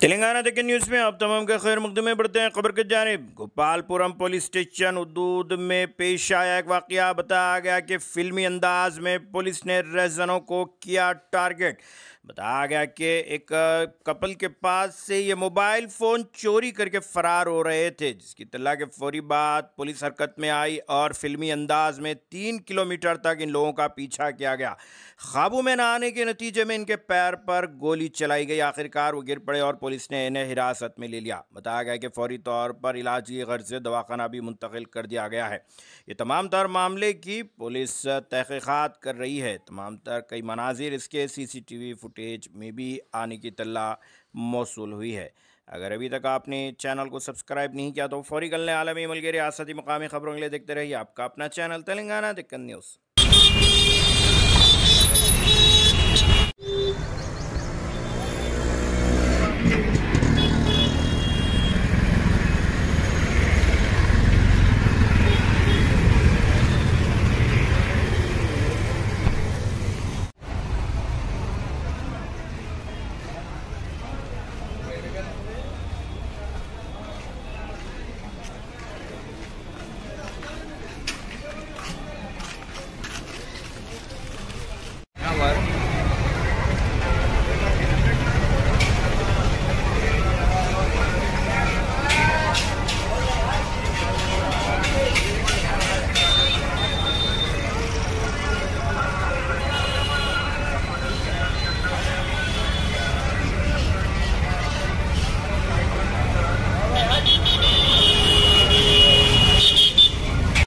तेलंगाना देखे न्यूज़ में आप तमाम के खैर मुकदमे बढ़ते हैं खबर के जानब गोपालपुरम पुलिस स्टेशन उदूद में पेश आया एक वाक़ बताया गया कि फिल्मी अंदाज में पुलिस ने रहजनों को किया टारगेट बताया गया कि एक कपल के पास से ये मोबाइल फ़ोन चोरी करके फ़रार हो रहे थे जिसकी तला के फौरी बाद पुलिस हरकत में आई और फिल्मी अंदाज में तीन किलोमीटर तक इन लोगों का पीछा किया गया काबू में न आने के नतीजे में इनके पैर पर गोली चलाई गई आखिरकार वो गिर पड़े और पुलिस ने इन्हें हिरासत में ले लिया बताया गया कि फौरी तौर पर इलाज की गर्ज से दवाखाना भी मुंतकिल कर दिया गया है ये तमाम तर मामले की पुलिस तहकीक़ात कर रही है तमाम तर कई मनाजिर इसके C C T V footage में भी आने की तला मौसू हुई है अगर अभी तक आपने चैनल को सब्सक्राइब नहीं किया तो फौरी कल आलमी मलगे रियासती मकामी खबरों के लिए देखते रहिए आपका अपना चैनल तेलंगाना दिक्कत न्यूज़